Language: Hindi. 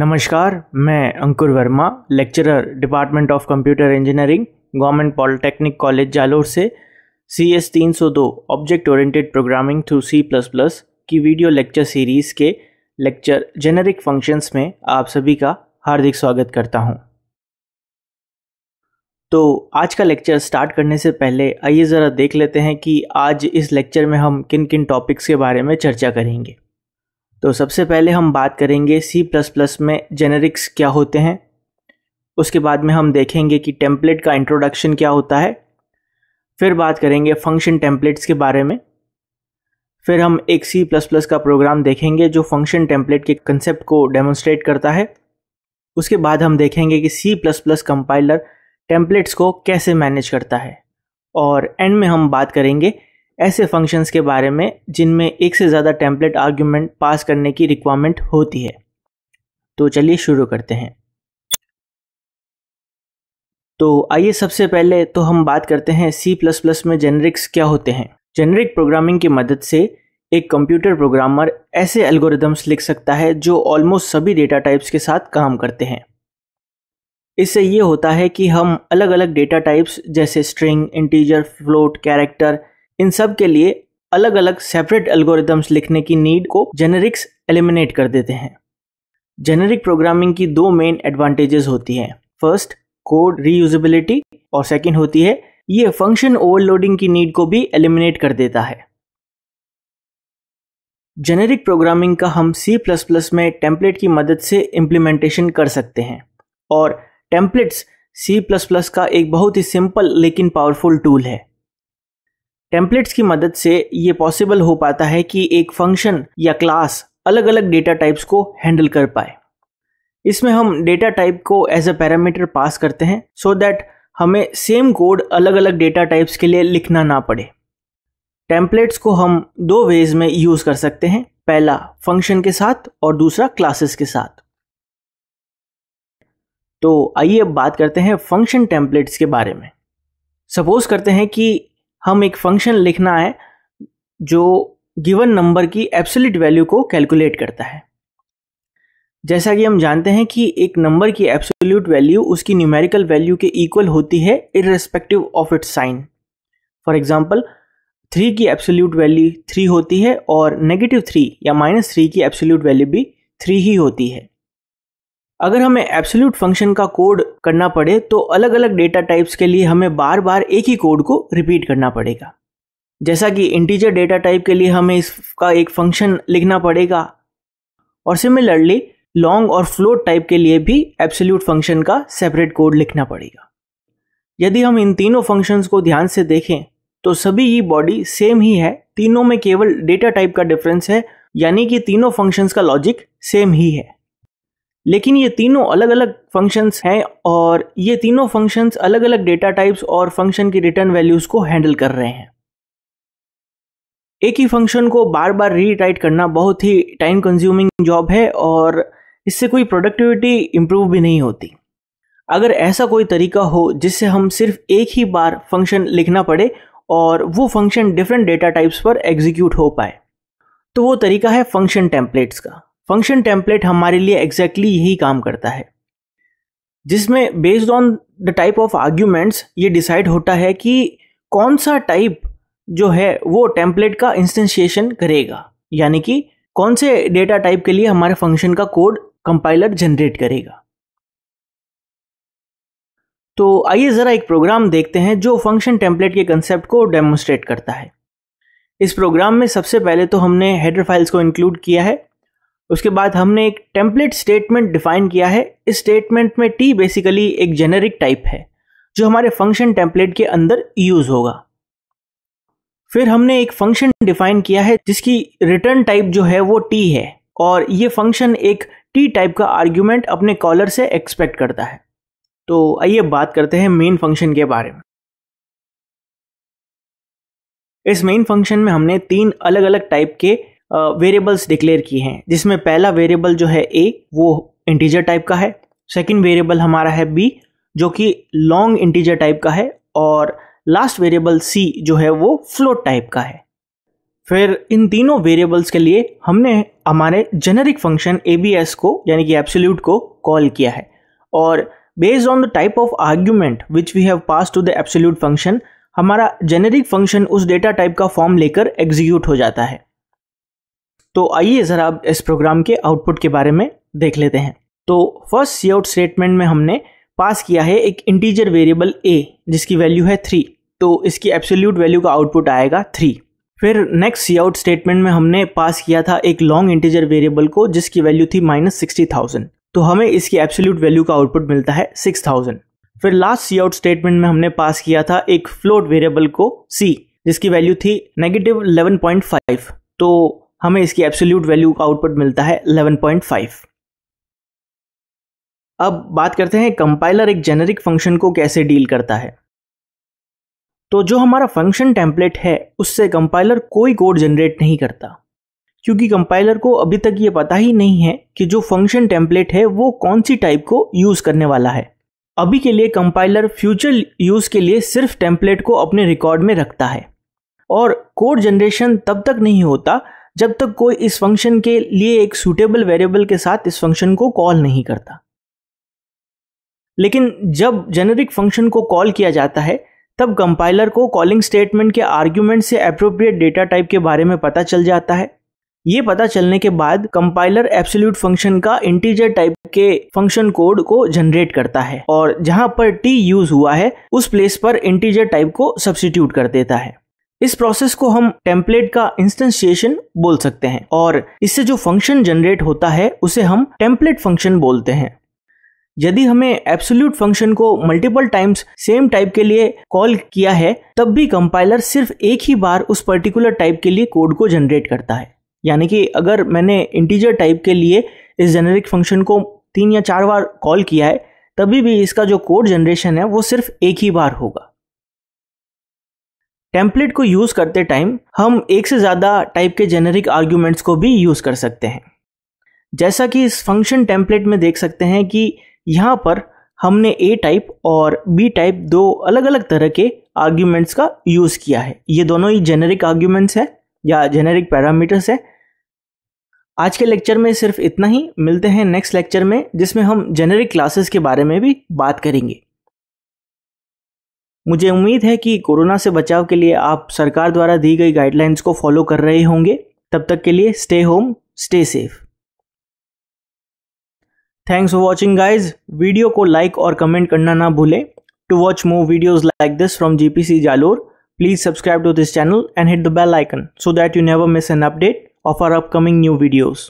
नमस्कार मैं Ankur Verma lecturer department of computer engineering government polytechnic college Jalore से सी एस तीन सौ दो object oriented programming through C plus plus की वीडियो लेक्चर सीरीज़ के लेक्चर जेनेरिक फंक्शंस में आप सभी का हार्दिक स्वागत करता हूं। तो आज का लेक्चर स्टार्ट करने से पहले आइए ज़रा देख लेते हैं कि आज इस लेक्चर में हम किन किन टॉपिक्स के बारे में चर्चा करेंगे तो सबसे पहले हम बात करेंगे सी प्लस प्लस में जेनेरिक्स क्या होते हैं उसके बाद में हम देखेंगे कि टेम्पलेट का इंट्रोडक्शन क्या होता है फिर बात करेंगे फंक्शन टेम्पलेट्स के बारे में फिर हम एक सी प्लस प्लस का प्रोग्राम देखेंगे जो फंक्शन टेम्पलेट के कंसेप्ट को डेमोन्स्ट्रेट करता है उसके बाद हम देखेंगे कि C plus plus compiler templates को कैसे मैनेज करता है और एंड में हम बात करेंगे ऐसे फंक्शंस के बारे में जिनमें एक से ज़्यादा टेम्पलेट आर्ग्यूमेंट पास करने की रिक्वायरमेंट होती है तो चलिए शुरू करते हैं तो आइए सबसे पहले तो हम बात करते हैं सी में जेनरिक्स क्या होते हैं जेनरिक प्रोग्रामिंग की मदद से एक कंप्यूटर प्रोग्रामर ऐसे एल्गोरिदम्स लिख सकता है जो ऑलमोस्ट सभी डेटा टाइप्स के साथ काम करते हैं इससे ये होता है कि हम अलग अलग डेटा टाइप्स जैसे स्ट्रिंग इंटीजर फ्लोट कैरेक्टर इन सब के लिए अलग अलग सेपरेट एल्गोरिदम्स लिखने की नीड को जेनेरिक्स एलिमिनेट कर देते हैं जेनेरिक प्रोग्रामिंग की दो मेन एडवांटेजेस होती हैं फर्स्ट कोड रीयूजिलिटी और सेकेंड होती है ये फंक्शन ओवरलोडिंग की नीड को भी एलिमिनेट कर देता है जेनेरिक प्रोग्रामिंग का हम C++ में टेम्पलेट की मदद से इम्प्लीमेंटेशन कर सकते हैं और टेम्पलेट्स C++ का एक बहुत ही सिंपल लेकिन पावरफुल टूल है टेम्पलेट्स की मदद से ये पॉसिबल हो पाता है कि एक फंक्शन या क्लास अलग अलग डेटा टाइप्स को हैंडल कर पाए इसमें हम डेटा टाइप को एज अ पैरामीटर पास करते हैं सो so दैट हमें सेम कोड अलग अलग डेटा टाइप्स के लिए लिखना ना पड़े टेम्पलेट्स को हम दो वेज में यूज़ कर सकते हैं पहला फंक्शन के साथ और दूसरा क्लासेस के साथ तो आइए अब बात करते हैं फंक्शन टेम्पलेट्स के बारे में सपोज करते हैं कि हम एक फंक्शन लिखना है जो गिवन नंबर की एब्सोल्यूट वैल्यू को कैलकुलेट करता है जैसा कि हम जानते हैं कि एक नंबर की एब्सोल्यूट वैल्यू उसकी न्यूमेरिकल वैल्यू के इक्वल होती है irrespective of its sign for example three की एब्सोल्यूट वैल्यू थ्री होती है और नेगेटिव थ्री या माइनस थ्री की एब्सोल्यूट वैल्यू भी थ्री ही होती है अगर हमें एब्सोल्यूट फंक्शन का कोड करना पड़े तो अलग अलग डेटा टाइप्स के लिए हमें बार बार एक ही कोड को रिपीट करना पड़ेगा जैसा कि इंटीजर डेटा टाइप के लिए हमें इसका एक फंक्शन लिखना पड़ेगा और सिमिलरली लॉन्ग और फ्लोट टाइप के लिए भी एब्सोल्यूट फंक्शन का सेपरेट कोड लिखना पड़ेगा यदि हम इन तीनों फंक्शंस को ध्यान से देखें तो सभी ही बॉडी सेम ही है तीनों में केवल डेटा टाइप का डिफरेंस है यानी कि तीनों फंक्शंस का लॉजिक सेम ही है लेकिन ये तीनों अलग अलग फंक्शंस हैं और ये तीनों फंक्शंस अलग अलग डेटा टाइप्स और फंक्शन की रिटर्न वैल्यूज को हैंडल कर रहे हैं एक ही फंक्शन को बार बार रीटाइट करना बहुत ही टाइम कंज्यूमिंग जॉब है और इससे कोई प्रोडक्टिविटी इम्प्रूव भी नहीं होती अगर ऐसा कोई तरीका हो जिससे हम सिर्फ एक ही बार फंक्शन लिखना पड़े और वो फंक्शन डिफरेंट डेटा टाइप्स पर एग्जीक्यूट हो पाए तो वो तरीका है फंक्शन टेम्पलेट्स का फंक्शन टेम्पलेट हमारे लिए एग्जैक्टली exactly यही काम करता है जिसमें based on the type of arguments ये डिसाइड होता है कि कौन सा टाइप जो है वो टेम्पलेट का इंस्टेंशिएशन करेगा यानी कि कौन से डेटा टाइप के लिए हमारे फंक्शन का कोड कंपाइलर जनरेट करेगा तो आइए ज़रा एक प्रोग्राम देखते हैं जो फंक्शन टेम्पलेट के कंसेप्ट को डेमोन्स्ट्रेट करता है इस प्रोग्राम में सबसे पहले तो हमने हेडर फाइल्स को इंक्लूड किया है उसके बाद हमने एक टेम्पलेट स्टेटमेंट डिफाइन किया है इस स्टेटमेंट में टी बेसिकली एक जेनेरिक टाइप है जो हमारे फंक्शन टेम्पलेट के अंदर यूज होगा फिर हमने एक फंक्शन डिफाइन किया है जिसकी रिटर्न टाइप जो है वो टी है और ये फंक्शन एक टी टाइप का आर्ग्यूमेंट अपने कॉलर से एक्सपेक्ट करता है तो आइए बात करते हैं मेन फंक्शन के बारे में इस मेन फंक्शन में हमने तीन अलग अलग टाइप के वेरिएबल्स डिक्लेयर किए हैं जिसमें पहला वेरिएबल जो है ए वो इंटीजर टाइप का है सेकंड वेरिएबल हमारा है बी जो कि लॉन्ग इंटीजर टाइप का है और लास्ट वेरिएबल सी जो है वो फ्लोट टाइप का है फिर इन तीनों वेरिएबल्स के लिए हमने हमारे जेनेरिक फंक्शन ए को यानी कि एब्सोल्यूट को कॉल किया है और based on the type of argument which we have pass to the absolute function हमारा जेनेरिक फंक्शन उस डेटा टाइप का फॉर्म लेकर एग्जीक्यूट हो जाता है तो आइए ज़रा अब इस प्रोग्राम के आउटपुट के बारे में देख लेते हैं तो फर्स्ट सी आउट स्टेटमेंट में हमने पास किया है एक इंटीजर वेरिएबल ए जिसकी वैल्यू है थ्री तो इसकी एब्सोल्यूट वैल्यू का आउटपुट आएगा थ्री फिर नेक्स्ट सी आउट स्टेटमेंट में हमने पास किया था एक लॉन्ग इंटीजर वेरिएबल को जिसकी वैल्यू थी माइनस सिक्सटी थाउजेंड तो हमें इसकी एब्सोल्यूट वैल्यू का आउटपुट मिलता है सिक्स थाउजेंड फिर लास्ट सी आउट स्टेटमेंट में हमने पास किया था एक फ्लोट वेरिएबल को सी जिसकी वैल्यू थी नेगेटिव इलेवन पॉइंट फाइव तो हमें इसकी एब्सोल्यूट वैल्यू का आउटपुट मिलता है 11.5 अब बात करते हैं कंपाइलर एक जेनेरिक फंक्शन को कैसे डील करता है तो जो हमारा फंक्शन टेम्पलेट है उससे कंपाइलर कोई कोड जनरेट नहीं करता क्योंकि कंपाइलर को अभी तक ये पता ही नहीं है कि जो फंक्शन टेम्पलेट है वो कौन सी टाइप को यूज़ करने वाला है अभी के लिए कंपाइलर फ्यूचर यूज़ के लिए सिर्फ टेम्पलेट को अपने रिकॉर्ड में रखता है और कोड जनरेशन तब तक नहीं होता जब तक कोई इस फंक्शन के लिए एक सूटेबल वेरिएबल के साथ इस फंक्शन को कॉल नहीं करता लेकिन जब जेनरिक फंक्शन को कॉल किया जाता है तब कंपाइलर को कॉलिंग स्टेटमेंट के आर्ग्यूमेंट से अप्रोप्रिएट डेटा टाइप के बारे में पता चल जाता है ये पता चलने के बाद कंपाइलर एब्सोल्यूट फंक्शन का इंटीजर टाइप के फंक्शन कोड को जनरेट करता है और जहां पर टी यूज हुआ है उस प्लेस पर इंटीजर टाइप को सब्सटीट्यूट कर देता है इस प्रोसेस को हम टेम्पलेट का इंस्टेंशिएशन बोल सकते हैं और इससे जो फंक्शन जनरेट होता है उसे हम टेम्पलेट फंक्शन बोलते हैं यदि हमें एब्सोल्यूट फंक्शन को मल्टीपल टाइम्स सेम टाइप के लिए कॉल किया है तब भी कंपाइलर सिर्फ एक ही बार उस पर्टिकुलर टाइप के लिए कोड को जनरेट करता है यानी कि अगर मैंने इंटीजर टाइप के लिए इस जेनेरिक फंक्शन को तीन या चार बार कॉल किया है तभी भी इसका जो कोड जनरेशन है वो सिर्फ एक ही बार होगा टेम्पलेट को यूज़ करते टाइम हम एक से ज़्यादा टाइप के जेनेरिक आर्ग्यूमेंट्स को भी यूज़ कर सकते हैं जैसा कि इस फंक्शन टेम्पलेट में देख सकते हैं कि यहाँ पर हमने ए टाइप और बी टाइप दो अलग अलग तरह के आर्ग्यूमेंट्स का यूज़ किया है ये दोनों ही जेनेरिक आर्ग्यूमेंट्स है या जेनेरिक पैरामीटर्स है आज के लेक्चर में सिर्फ इतना ही मिलते हैं नेक्स्ट लेक्चर में जिसमें हम जेनेरिक क्लासेस के बारे में भी बात करेंगे मुझे उम्मीद है कि कोरोना से बचाव के लिए आप सरकार द्वारा दी गई गाइडलाइंस को फॉलो कर रहे होंगे तब तक के लिए stay home stay safe thanks for watching guys video को लाइक और कमेंट करना ना भूलें to watch more videos like this from GPC Jalore please subscribe to this channel and hit the bell icon so that you never miss an update of our upcoming new videos